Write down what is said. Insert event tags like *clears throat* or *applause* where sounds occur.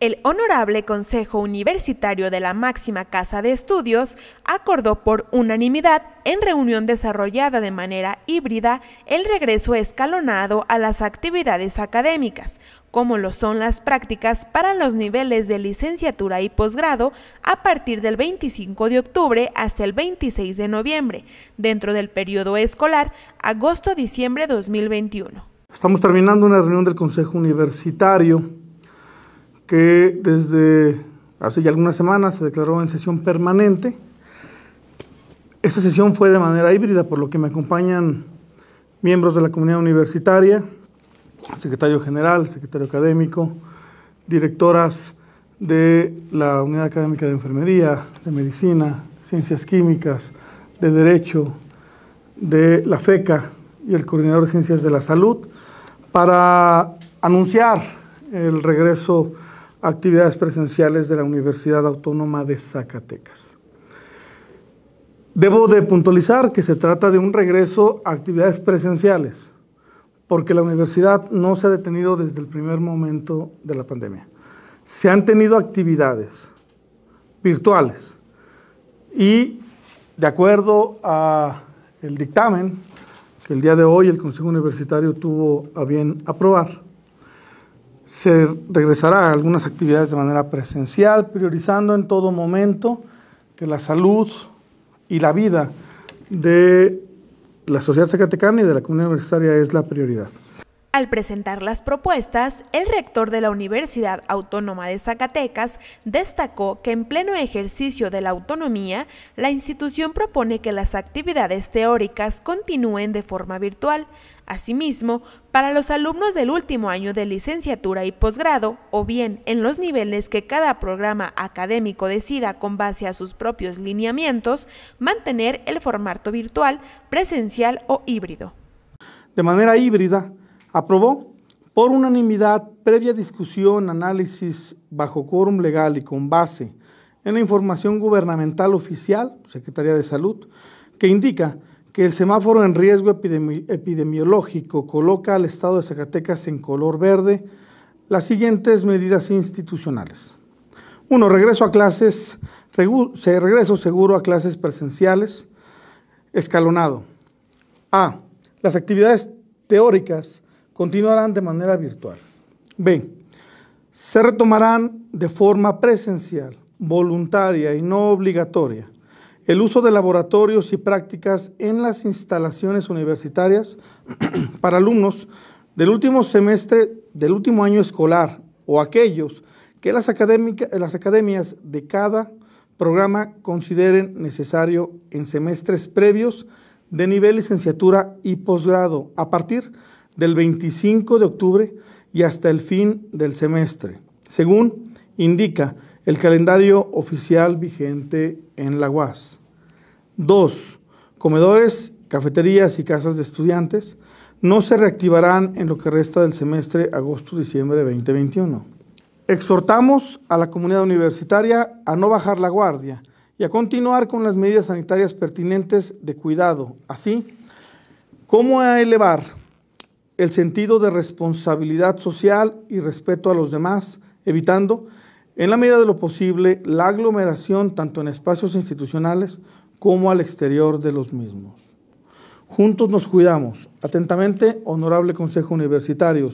El Honorable Consejo Universitario de la máxima Casa de Estudios acordó por unanimidad en reunión desarrollada de manera híbrida el regreso escalonado a las actividades académicas, como lo son las prácticas para los niveles de licenciatura y posgrado a partir del 25 de octubre hasta el 26 de noviembre, dentro del periodo escolar agosto-diciembre 2021. Estamos terminando una reunión del Consejo Universitario que desde hace ya algunas semanas se declaró en sesión permanente. Esta sesión fue de manera híbrida, por lo que me acompañan miembros de la comunidad universitaria, secretario general, secretario académico, directoras de la Unidad Académica de Enfermería, de Medicina, Ciencias Químicas, de Derecho, de la FECA y el coordinador de Ciencias de la Salud, para anunciar el regreso actividades presenciales de la Universidad Autónoma de Zacatecas. Debo de puntualizar que se trata de un regreso a actividades presenciales, porque la universidad no se ha detenido desde el primer momento de la pandemia. Se han tenido actividades virtuales y de acuerdo a el dictamen que el día de hoy el Consejo Universitario tuvo a bien aprobar, se regresará a algunas actividades de manera presencial, priorizando en todo momento que la salud y la vida de la sociedad zacatecana y de la comunidad universitaria es la prioridad. Al presentar las propuestas, el rector de la Universidad Autónoma de Zacatecas destacó que en pleno ejercicio de la autonomía, la institución propone que las actividades teóricas continúen de forma virtual. Asimismo, para los alumnos del último año de licenciatura y posgrado, o bien en los niveles que cada programa académico decida con base a sus propios lineamientos, mantener el formato virtual, presencial o híbrido. De manera híbrida, aprobó por unanimidad, previa discusión, análisis bajo quórum legal y con base en la información gubernamental oficial, Secretaría de Salud, que indica que el semáforo en riesgo epidemiológico coloca al Estado de Zacatecas en color verde las siguientes medidas institucionales. uno, Regreso a clases, regreso seguro a clases presenciales, escalonado. A. Las actividades teóricas continuarán de manera virtual. B. Se retomarán de forma presencial, voluntaria y no obligatoria el uso de laboratorios y prácticas en las instalaciones universitarias *clears throat* para alumnos del último semestre del último año escolar o aquellos que las, las academias de cada programa consideren necesario en semestres previos de nivel licenciatura y posgrado a partir de del 25 de octubre y hasta el fin del semestre, según indica el calendario oficial vigente en la UAS. 2. Comedores, cafeterías y casas de estudiantes no se reactivarán en lo que resta del semestre agosto-diciembre de 2021. Exhortamos a la comunidad universitaria a no bajar la guardia y a continuar con las medidas sanitarias pertinentes de cuidado, así como a elevar el sentido de responsabilidad social y respeto a los demás, evitando, en la medida de lo posible, la aglomeración tanto en espacios institucionales como al exterior de los mismos. Juntos nos cuidamos. Atentamente, Honorable Consejo Universitario.